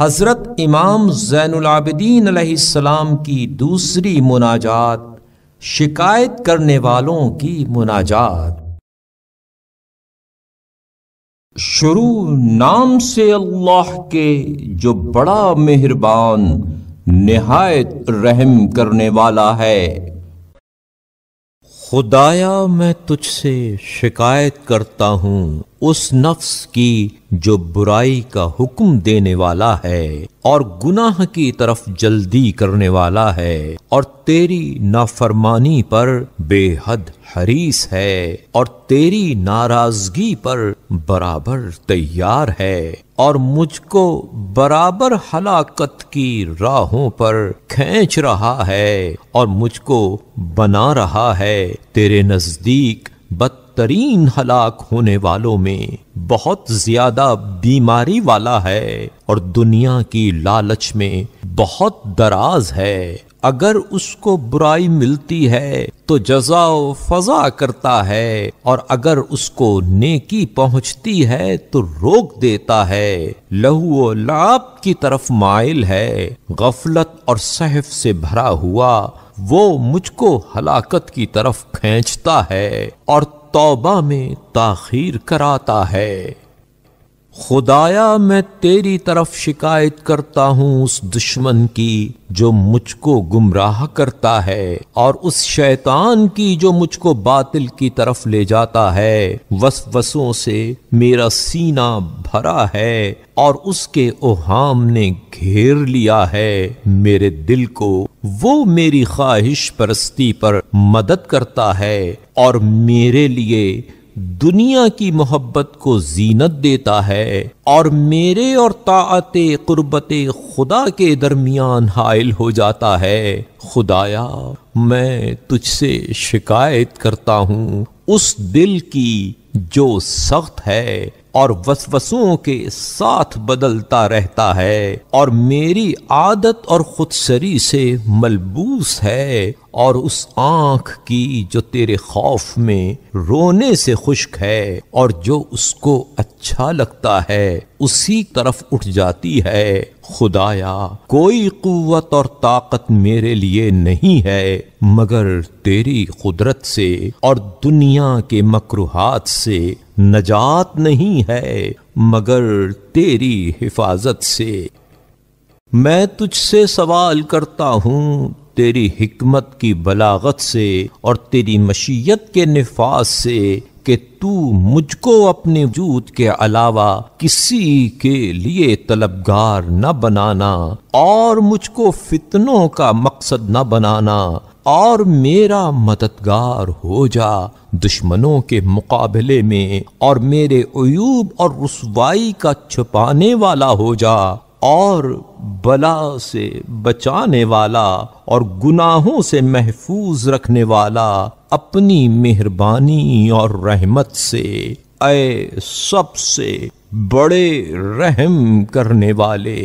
हज़रत इमाम ज़ैनआबदीन सलाम की दूसरी मुनाजात शिकायत करने वालों की मुनाजात शुरू नाम से अल्लाह के जो बड़ा मेहरबान नहायत रहम करने वाला है खुदाया मैं तुझसे शिकायत करता हूँ उस नफ्स की जो बुराई का हुक्म देने वाला है और गुनाह की तरफ जल्दी करने वाला है और तेरी नाफरमानी पर बेहद हरीस है और तेरी नाराजगी पर बराबर तैयार है और मुझको बराबर हलाकत की राहों पर खेच रहा है और मुझको बना रहा है तेरे नजदीक बदतरीन हलाक होने वालों में बहुत ज्यादा बीमारी वाला है और दुनिया की लालच में बहुत दराज है अगर उसको बुराई मिलती है तो जजा फजा करता है और अगर उसको नेकी पहुंचती है तो रोक देता है लहू लाभ की तरफ माइल है गफलत और सहफ से भरा हुआ वो मुझको हलाकत की तरफ खींचता है और तौबा में ताखीर कराता है खुदाया मैं तेरी तरफ शिकायत करता हूँ उस दुश्मन की जो मुझको गुमराह करता है और उस शैतान की जो मुझको बातिल की तरफ ले जाता है वसों से मेरा सीना भरा है और उसके ओहाम ने घेर लिया है मेरे दिल को वो मेरी ख्वाहिश परस्ती पर मदद करता है और मेरे लिए दुनिया की मोहब्बत को जीनत देता है और मेरे और ताते कुर्बत खुदा के दरमियान हायल हो जाता है खुदाया मैं तुझसे शिकायत करता हूँ उस दिल की जो सख्त है और वसवसों के साथ बदलता रहता है और मेरी आदत और खुदसरी से मलबूस है और उस आंख की जो तेरे खौफ में रोने से खुश्क है और जो उसको अच्छा लगता है उसी तरफ उठ जाती है खुदाया कोई कुत और ताकत मेरे लिए नहीं है मगर तेरी कुदरत से और दुनिया के मकरूहत से नजात नहीं है मगर तेरी हिफाजत से मैं तुझसे सवाल करता हूँ तेरी हिकमत की बलागत से और तेरी मशीयत के नफाज से कि तू मुझको अपने वजूद के अलावा किसी के लिए तलबगार न बनाना और मुझको फितनों का मकसद न बनाना और मेरा मददगार हो जा दुश्मनों के मुकाबले में और मेरे अयूब और रसवाई का छुपाने वाला हो जा और बला से बचाने वाला और गुनाहों से महफूज रखने वाला अपनी मेहरबानी और रहमत से अ सबसे बड़े रहम करने वाले